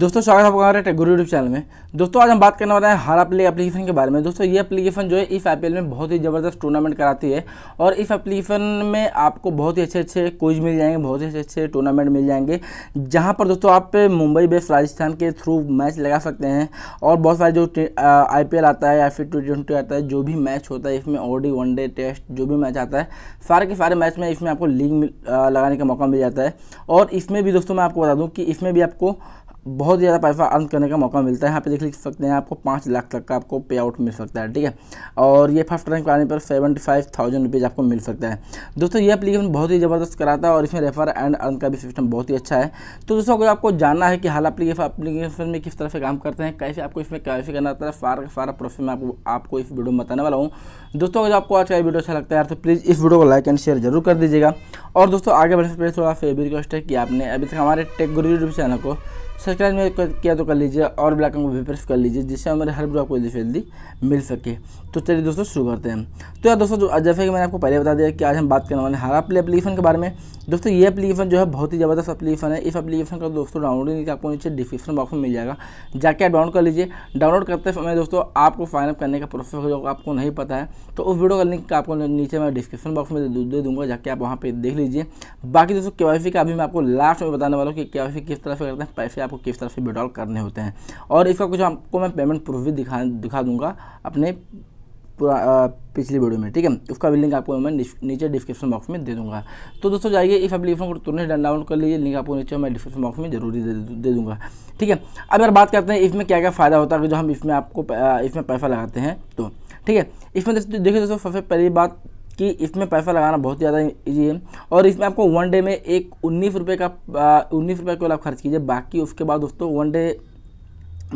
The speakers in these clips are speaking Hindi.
दोस्तों स्वागत है आपका हमारे गुरु यूट्यूब चैनल में दोस्तों आज हम बात करने वाले हैं हारा प्ले एप्लीकेशन के बारे में दोस्तों ये एप्लीकेशन जो है इस आई में बहुत ही ज़बरदस्त टूर्नामेंट कराती है और इस एप्लीकेशन में आपको बहुत ही अच्छे अच्छे कोच मिल जाएंगे बहुत ही अच्छे अच्छे टूर्नामेंट मिल जाएंगे जहाँ पर दोस्तों आप मुंबई बेस राजस्थान के थ्रू मैच लगा सकते हैं और बहुत सारे जो आई आता है या फिर ट्वेंटी आता है जो भी मैच होता है इसमें ऑडी वन डे टेस्ट जो भी मैच आता है सारे के सारे मैच में इसमें आपको लीग लगाने का मौका मिल जाता है और इसमें भी दोस्तों मैं आपको बता दूँ कि इसमें भी आपको बहुत ज़्यादा पैसा अर्न करने का मौका मिलता है यहाँ पे देख लिख सकते हैं आपको पाँच लाख तक का आपको पे आउट मिल सकता है ठीक है और ये फर्स्ट रैंक आने पर सेवेंटी फाइव थाउजेंड रुपीज़ आपको मिल सकता है दोस्तों ये एप्लीकेशन बहुत ही ज़बरदस्त कराता है और इसमें रेफर एंड अर्न का भी सिस्टम बहुत ही अच्छा है तो दोस्तों अगर आपको जानना है कि हाल अपलीकेशन में किस तरह से काम करते हैं कैसे आपको इसमें कैसे करना आता है सारा सारा प्रोसेस मैं आपको आपको इस वीडियो में बताने वाला हूँ दोस्तों अगर आपको आज का वीडियो अच्छा लगता है तो प्लीज़ इस वीडियो को लाइक एंड शेयर जरूर कर दीजिएगा और दोस्तों आगे बढ़ने से पहले थोड़ा सा ये भी रिक्वेस्ट है कि आपने अभी तक हमारे टेक गुरु यूट्यूब चैनल को सब्सक्राइब नहीं किया तो कर लीजिए और बेल आइकन को भी प्रेस कर लीजिए जिससे हमारे हर ब्लॉग को जल्दी जल्दी मिल सके तो चलिए दोस्तों शुरू करते हैं तो यार दोस्तों जैसे कि मैंने आपको पहले बता दिया कि आज हम बात करने वाले हैं हारा प्ले एप्लीकेशन के बारे में दोस्तों ये एप्लीकेशन जो है बहुत ही ज़बरदस्त एप्लीकेशन है इस एप्लीकेशन का दोस्तों डाउनलोड नहीं आपको नीचे डिस्क्रिप्शन बॉक्स में मिल जाएगा जाके आप डाउनलोड कर लीजिए डाउनलोड करते समय दोस्तों आपको फाइनअप करने का प्रोसेस जो आपको नहीं पता है तो उस वीडियो का लिंक आपको नीचे मैं डिस्क्रिप्शन बॉक्स में दे दूँगा जाके आप वहाँ पर देख लीजिए बाकी दोस्तों के का अभी मैं आपको लास्ट में बताने वाला हूँ कि के किस तरह से करते हैं पैसे आप आपको किस तरह से विड्रॉल करने होते हैं और इसका कुछ आपको मैं पेमेंट प्रूफ भी दिखा दिखा दूंगा अपने पूरा पिछली वीडियो में ठीक है उसका भी लिंक आपको मैं नीचे डिस्क्रिप्शन बॉक्स में दे दूंगा तो दोस्तों जाइए इस एप्लीकेशन को तुरंत डाउनलोड कर लीजिए लिंक आपको नीचे मैं डिस्क्रिप्शन बॉक्स में जरूरी दे, दे दूंगा ठीक है अब यार बात करते हैं इसमें क्या क्या फ़ायदा होता है जो हम इसमें आपको इसमें पैसा लगाते हैं तो ठीक है इसमें देखिए दोस्तों सबसे पहली बात कि इसमें पैसा लगाना बहुत ज़्यादा ईजी है और इसमें आपको वन डे में एक उन्नीस रुपये का उन्नीस रुपये केवल आप खर्च कीजिए बाकी उसके बाद दोस्तों वन डे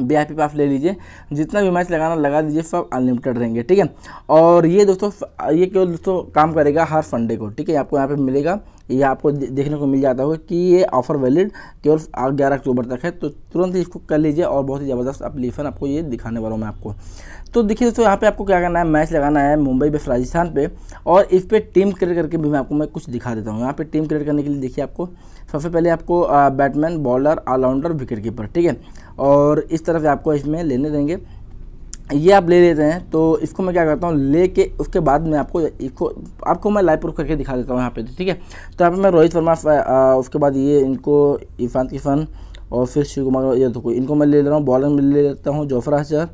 पी पास ले लीजिए जितना भी मैच लगाना लगा दीजिए सब अनलिमिटेड रहेंगे ठीक है और ये दोस्तों ये केवल दोस्तों काम करेगा हर संडे को ठीक है आपको यहाँ पे मिलेगा ये आपको देखने को मिल जाता होगा कि ये ऑफर वैलिड केवल ग्यारह अक्टूबर तक है तो तुरंत ही इसको कर लीजिए और बहुत ही ज़बरदस्त अपलीफन आपको ये दिखाने वाला हूँ मैं आपको तो देखिए दोस्तों यहाँ पे आपको क्या करना है मैच लगाना है मुंबई बेस राजस्थान पे और इस पर टीम क्रिएट करके भी मैं आपको मैं कुछ दिखा देता हूँ यहाँ पर टीम क्रिएट करने के लिए देखिए आपको सबसे पहले आपको batsman bowler allrounder wicket keeper ठीक है और इस तरफ आपको इसमें लेने देंगे ये आप ले लेते हैं तो इसको मैं क्या करता हूँ लेके उसके बाद में आपको इसको आपको मैं लाइव प्रूफ करके दिखा देता हूँ यहाँ पे ठीक है तो यहाँ पे मैं रोहित वर्मा उसके बाद ये इनको इरफान किफान और फिर शिव कुमार ये देखो इनको मैं ले ले रहा हूँ बॉलर में ले लेता हूँ जोफर अचर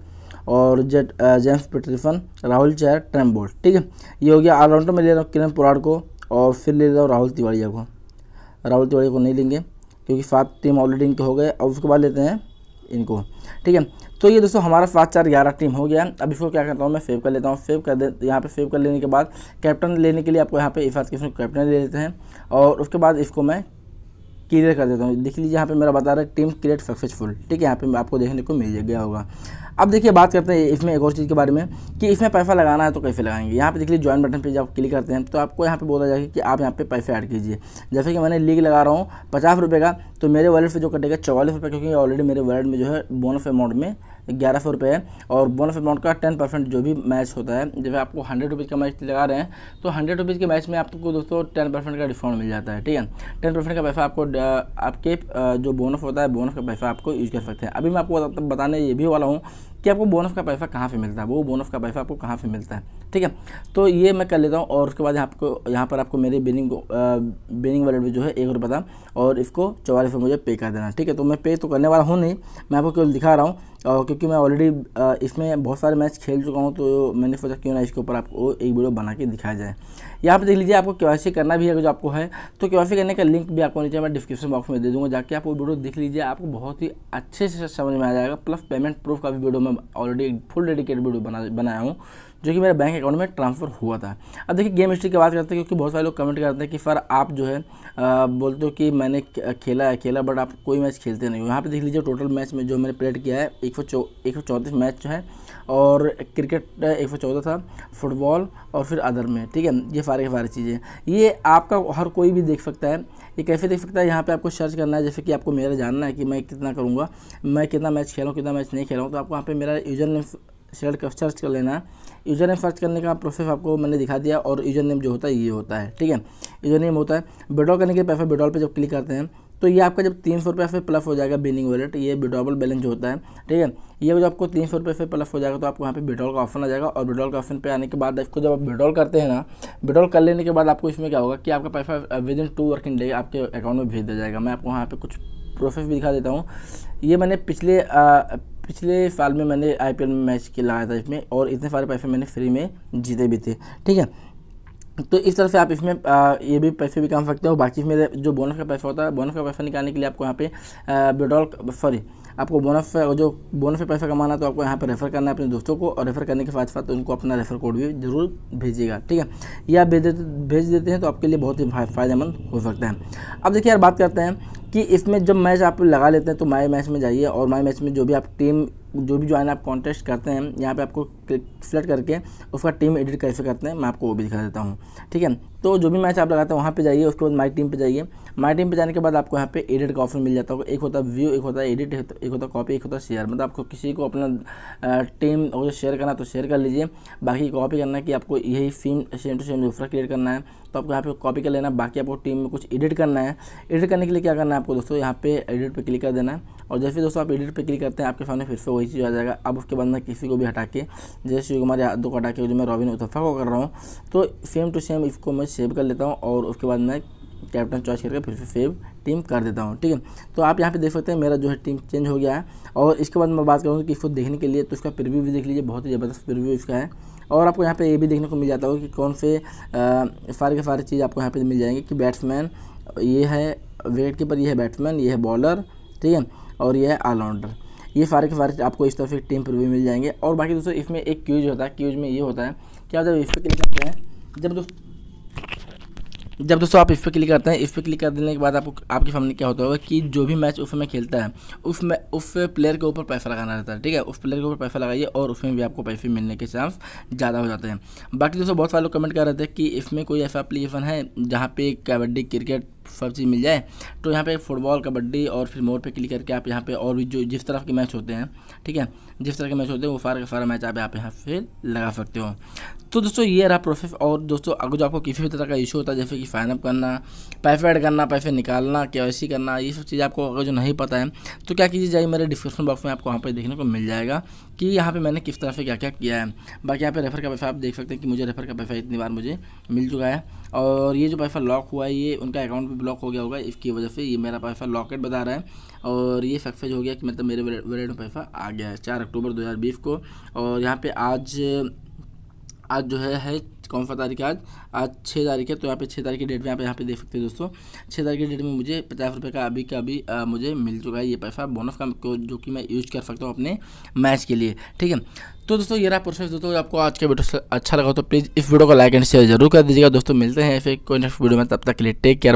और जेट James Patterson Rahul Chahar Trent Boult ठीक है ये हो गया ऑलराउंडर में ले रहा हूँ किरण पुराड़ को और फिर ले रहा हूँ राहुल तिवाड़िया को राहुल तिवाड़िया को नहीं लेंगे क्योंकि सात टीम ऑलरेडी इनके हो गए और उसके बाद लेते हैं इनको ठीक है तो ये दोस्तों हमारा पाँच चार ग्यारह टीम हो गया अब इसको क्या करता हूँ मैं सेव कर लेता हूँ सेव कर दे यहाँ पे सेव कर लेने के बाद कैप्टन लेने के लिए आपको यहाँ पे बात किस्म कैप्टन ले लेते हैं और उसके बाद इसको मैं क्लियर कर देता हूँ देख लीजिए यहाँ पे मेरा बता रहा है टीम क्रिएट सक्सेसफुल ठीक है यहाँ पे आपको देखने को मिल गया होगा अब देखिए बात करते हैं इसमें एक और चीज़ के बारे में कि इसमें पैसा लगाना है तो कैसे लगाएंगे यहाँ पे देख लीजिए ज्वाइन बटन पे जब क्लिक करते हैं तो आपको यहाँ पे बोला जाएगा कि आप यहाँ पे पैसे ऐड कीजिए जैसे कि मैंने लीग लगा रहा हूँ पचास रुपये का तो मेरे वॉलेट से जो कटेगा चौवालीस रुपये क्योंकि ऑलरेडी मेरे वॉलेट में जो है बोनस अमाउंट में ग्यारह सौ रुपये है और बोनस अमाउंट का टेन परसेंट जो भी मैच होता है जब आपको हंड्रेड रुपीज़ का मैच लगा रहे हैं तो हंड्रेड रुपीज़ के मैच में आपको दोस्तों टेन परसेंट का डिस्काउंट मिल जाता है ठीक है टेन परसेंट का पैसा आपको आपके जो बोनस होता है बोनस का पैसा आपको यूज़ कर सकते हैं अभी मैं आपको बताने ये भी वाला हूँ कि आपको बोनस का पैसा कहाँ से मिलता है वो बोनस का पैसा आपको कहाँ से मिलता है ठीक है तो ये मैं कर लेता हूँ और उसके बाद आपको यहाँ पर आपको मेरे बिनिंग बिनिंग वाले जो है एक रुपये था और इसको चौवालीस मुझे पे कर देना ठीक है तो मैं पे तो करने वाला हूँ नहीं मैं आपको केवल दिखा रहा हूँ और क्योंकि मैं ऑलरेडी इसमें बहुत सारे मैच खेल चुका हूँ तो मैंने सोचा क्यों ना इसके ऊपर आपको एक वीडियो बना के दिखाया जाए यहाँ पर देख लीजिए आपको के करना भी है जो आपको है तो के करने का लिंक भी आपको नीचे मैं डिस्क्रिप्शन बॉक्स में दे दूँगा जाके आप वो वीडियो देख लीजिए आपको बहुत ही अच्छे से समझ में आ जाएगा प्लस पेमेंट प्रूफ का भी वीडियो मैं मैं ऑलरेडी फुल डेडिकेटेड वीडियो बना बनाया हूँ जो कि मेरे बैंक अकाउंट में ट्रांसफ़र हुआ था अब देखिए गेम हिस्ट्री की बात करते हैं क्योंकि बहुत सारे लोग कमेंट करते हैं कि सर आप जो है बोलते हो कि मैंने खेला है खेला बट आप कोई मैच खेलते नहीं हो यहाँ पर देख लीजिए टोटल मैच में जो मैंने प्लेट किया है एक सौ चौंतीस मैच जो है और क्रिकेट एक सौ चौदह था फुटबॉल और फिर अदर में ठीक है ये सारे सारे चीज़ें ये आपका हर कोई भी देख सकता है ये कैसे देख सकता है यहाँ पे आपको सर्च करना है जैसे कि आपको मेरा जानना है कि मैं कितना करूँगा मैं कितना मैच खेलूँ कितना मैच नहीं खेलूँ तो आपको यहाँ पे मेरा यूजर नेम सेलेक्ट कर सर्च कर लेना है यूज़र नेम सर्च करने का प्रोसेस आपको मैंने दिखा दिया और यूज़र नेम जो होता है ये होता है ठीक है यूज़र नेम होता है विड्रॉ करने के पैसा विड्रॉल पर जब क्लिक करते हैं तो ये आपका जब तीन सौ रुपये से प्लस हो जाएगा बिनिंग वॉलेट ये विड्रॉबल बैलेंस जो होता है ठीक है ये जब आपको तीन सौ रुपये से प्लस हो जाएगा तो आपको यहाँ पे विड्रॉल का ऑप्शन आ जाएगा और विड्रॉल का ऑप्शन पे आने के बाद इसको जब आप विड्रॉल करते हैं ना विड्रॉल कर लेने के बाद आपको इसमें क्या होगा कि आपका पैसा within two working day आपके अकाउंट में भेज दिया जाएगा मैं आपको वहाँ पर कुछ प्रोसेस भी दिखा देता हूँ ये मैंने पिछले पिछले साल में मैंने आईपीएल में मैच खेला था इसमें और इतने सारे पैसे मैंने फ्री में जीते भी थे ठीक है तो इस तरह से आप इसमें ये भी पैसे भी कमा सकते हो बाकी इसमें जो बोनस का पैसा होता है बोनस का पैसा निकालने के लिए आपको यहाँ पे विड्रॉल सॉरी आपको बोनस जो बोनस पे पैसा कमाना तो आपको यहाँ पर रेफ़र करना है अपने दोस्तों को और रेफ़र करने के साथ साथ उनको अपना रेफ़र कोड भी जरूर भेजिएगा ठीक है या आप भेज देते भेज देते हैं तो आपके लिए बहुत ही फ़ायदेमंद हो सकता है अब देखिए यार बात करते हैं कि इसमें जब मैच आप लगा लेते हैं तो माई मैच में जाइए और माई मैच में जो भी आप टीम जो भी ज्वाइन आप कॉन्टेस्ट करते हैं यहाँ पे आपको सेलेक्ट करके उसका टीम एडिट कैसे करते हैं मैं आपको वो भी दिखा देता हूँ ठीक है तो जो भी मैच आप लगाते हैं वहाँ पे जाइए उसके बाद माई टीम पे जाइए माई टीम पे जाने के बाद आपको यहाँ पे एडिट का ऑप्शन मिल जाता होगा एक होता है व्यू एक होता है एडिट एक होता है कॉपी एक होता है शेयर मतलब आपको किसी को अपना टीम और शेयर करना तो शेयर कर लीजिए बाकी कॉपी करना है कि आपको यही सेम सेम टू सेम दूसरा क्रिएट करना है तो आपको यहाँ पे कॉपी कर लेना बाकी आपको टीम में कुछ एडिट करना है एडिट करने के लिए क्या करना है आपको दोस्तों यहाँ पे एडिट पर क्लिक कर देना है और जैसे दोस्तों आप एडिट पर क्लिक करते हैं आपके सामने फिर से वही वही चीज़ आ जाएगा अब उसके बाद मैं किसी को भी हटा के जैसे शिव कुमार यादव को हटा के जो मैं रॉबिन उतफा को कर रहा हूँ तो सेम टू सेम इसको मैं सेव कर लेता हूँ और उसके बाद मैं कैप्टन चॉइस करके फिर से सेव टीम कर देता हूँ ठीक है तो आप यहाँ पे देख सकते हैं मेरा जो है टीम चेंज हो गया है और इसके बाद मैं बात करूँगा कि इसको देखने के लिए तो इसका प्रिव्यू भी देख लीजिए बहुत ही ज़बरदस्त प्रिव्यू इसका है और आपको यहाँ पे ये भी देखने को मिल जाता होगा कि कौन से सारे के सारे चीज़ आपको यहाँ पर मिल जाएंगे कि बैट्समैन ये है विकेट कीपर ये है बैट्समैन ये है बॉलर ठीक है और ये है ऑलराउंडर ये सारे के सारे आपको इस तरफ से टीम भी मिल जाएंगे और बाकी दोस्तों इसमें एक क्यूज होता है क्यूज में ये होता है कि आप जब इस पर क्लिक करते हैं जब दोस्तों जब दोस्तों आप इस पर क्लिक करते हैं इस पर क्लिक कर देने के बाद आपको आपके सामने क्या होता होगा कि जो भी मैच उसमें खेलता है उसमें उस प्लेयर के ऊपर पैसा लगाना रहता है ठीक है उस प्लेयर के ऊपर पैसा लगाइए और उसमें भी आपको पैसे मिलने के चांस ज़्यादा हो जाते हैं बाकी दोस्तों बहुत सारे लोग कमेंट कर रहे थे कि इसमें कोई ऐसा एप्लीकेशन है जहाँ पे कबड्डी क्रिकेट सब चीज़ मिल जाए तो यहाँ पे फुटबॉल कबड्डी और फिर मोर पे क्लिक करके आप यहाँ पे और भी जो जिस तरफ के मैच होते हैं ठीक है जिस तरह के मैच होते हैं वो सारा का सारा मैच आप यहाँ पे यहाँ फिर लगा सकते हो तो दोस्तों ये रहा प्रोसेस और दोस्तों अगर जो आपको किसी भी तरह का इशू होता है जैसे कि साइनअप करना पैसे ऐड करना पैसे निकालना के करना ये सब चीज़ आपको अगर जो नहीं पता है तो क्या कीजिए जाइए मेरे डिस्क्रिप्शन बॉक्स में आपको वहाँ पर देखने को मिल जाएगा कि यहाँ पे मैंने किस तरह से क्या क्या किया है बाकी यहाँ पे रेफर का पैसा आप देख सकते हैं कि मुझे रेफर का पैसा इतनी बार मुझे मिल चुका है और ये जो पैसा लॉक हुआ है ये उनका अकाउंट भी ब्लॉक हो गया होगा इसकी वजह से ये मेरा पैसा लॉकेट बता रहा है और ये सक्सेस हो गया कि मतलब मेरे वलेट में पैसा आ गया है चार अक्टूबर दो को और यहाँ पर आज आज जो है है कौन सा तारीख है आज आज छः तारीख है तो यहाँ पे छः तारीख की डेट में आप यहाँ पे देख सकते हैं दोस्तों छः तारीख की डेट में मुझे पचास रुपये का अभी का अभी आ, मुझे मिल चुका है ये पैसा बोनस का जो कि मैं यूज़ कर सकता हूँ अपने मैच के लिए ठीक है तो दोस्तों ये रहा प्रोसेस दोस्तों आपको आज का वीडियो अच्छा लगा तो प्लीज़ इस वीडियो को लाइक एंड शेयर जरूर कर दीजिएगा दोस्तों मिलते हैं ऐसे कोई नेक्स्ट वीडियो में तब तक के लिए टेक केयर